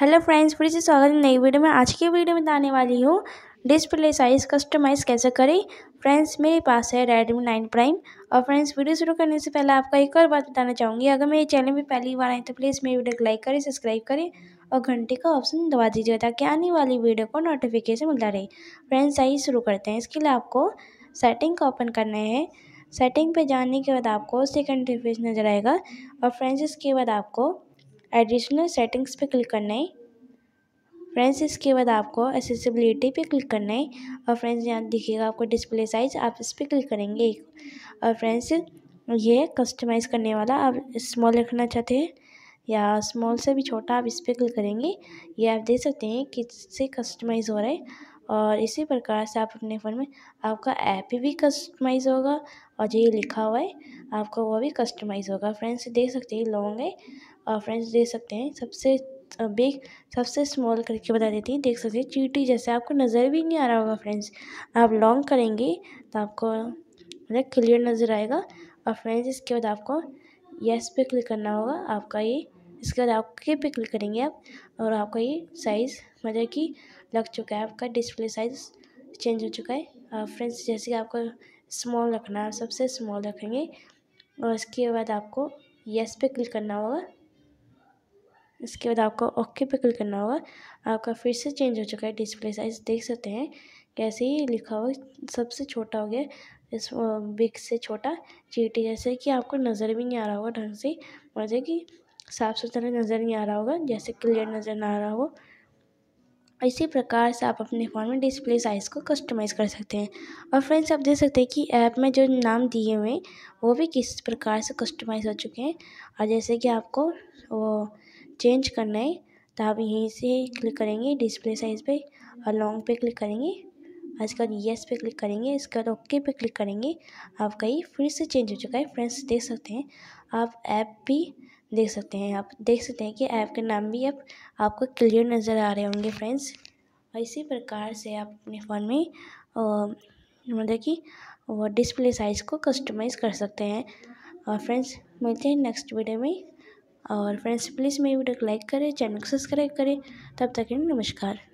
hello friends फिर से स्वागत है नई वीडियो में आज की वीडियो में बताने वाली हूँ डिस्प्ले साइज़ कस्टमाइज़ कैसे करें फ्रेंड्स मेरे पास है रेडमी नाइन प्राइम और फ्रेंड्स वीडियो शुरू करने से पहले आपका एक और बात बताना चाहूँगी अगर मेरे चैनल में पहली बार आए तो प्लीज़ मेरी वीडियो को लाइक करें सब्सक्राइब करें और घंटे का ऑप्शन दबा दीजिएगा ताकि आने वाली वीडियो को नोटिफिकेशन मिलता रहे फ्रेंड्स सही शुरू करते हैं इसके लिए आपको सेटिंग का ओपन करना है सेटिंग पर जाने के बाद आपको सेकेंड इंटरफेस नज़र आएगा और फ्रेंड्स इसके बाद आपको एडिशनल सेटिंग्स पे क्लिक करना है फ्रेंड्स इसके बाद आपको एसेसिबिलिटी पे क्लिक करना है और फ्रेंड्स यहाँ दिखेगा आपको डिस्प्ले साइज़ आप इस पर क्लिक करेंगे और फ्रेंड्स ये कस्टमाइज़ करने वाला आप स्मॉल रखना चाहते हैं या स्मॉल से भी छोटा आप इस पर क्लिक करेंगे ये आप देख सकते हैं किससे कस्टमाइज़ हो रहा है और इसी प्रकार से आप अपने फ़ोन में आपका ऐप भी कस्टमाइज़ होगा और जो ये लिखा हुआ है आपको वो भी कस्टमाइज़ होगा फ्रेंड्स देख सकते हैं लॉन्ग है और फ्रेंड्स देख सकते हैं सबसे बिग सबसे स्मॉल करके बता देती है देख सकते हैं चीटी जैसे आपको नज़र भी नहीं आ रहा होगा फ्रेंड्स आप लॉन्ग करेंगे तो आपको मतलब क्लियर नज़र आएगा और फ्रेंड्स इसके बाद आपको येस पे क्लिक करना होगा आपका ये इसके बाद आपके पे क्लिक करेंगे आप और आपका ये साइज़ मतलब कि लग चुका है आपका डिस्प्ले साइज़ चेंज हो चुका है फ्रेंड्स जैसे कि आपको स्मॉल रखना है सबसे स्मॉल रखेंगे और इसके बाद आपको यस पे क्लिक करना होगा इसके बाद आपको ओके पे क्लिक करना होगा आपका फिर से चेंज हो चुका है डिस्प्ले साइज़ देख सकते हैं कैसे ही लिखा हुआ सबसे छोटा हो गया इस बिग से छोटा चीटी जैसे कि आपको नज़र भी नहीं आ रहा होगा ढंग से मजे कि साफ़ सुथरा नज़र नहीं आ रहा होगा जैसे क्लियर नज़र ना आ रहा हो इसी प्रकार से आप अपने फ़ोन में डिस्प्ले साइज़ को कस्टमाइज़ कर सकते हैं और फ्रेंड्स आप देख सकते हैं कि ऐप में जो नाम दिए हुए हैं वो भी किस प्रकार से कस्टमाइज़ हो चुके हैं और जैसे कि आपको वो चेंज करना है तो आप यहीं से क्लिक करेंगे डिस्प्ले साइज़ पे और लॉन्ग पे क्लिक करेंगे और इसके बाद येस पे क्लिक करेंगे इसके बाद ओके पे क्लिक करेंगे आपका ये फिर से चेंज हो चुका है फ्रेंड्स देख सकते हैं आप ऐप भी देख सकते हैं आप देख सकते हैं कि ऐप के नाम भी अब आपको क्लियर नज़र आ रहे होंगे फ्रेंड्स और इसी प्रकार से आप अपने फ़ोन में मतलब कि वो डिस्प्ले साइज़ को कस्टमाइज़ कर सकते हैं और फ्रेंड्स मिलते हैं नेक्स्ट वीडियो में और फ्रेंड्स प्लीज़ मेरी वीडियो को लाइक करें चैनल को सब्सक्राइब करें तब तक नमस्कार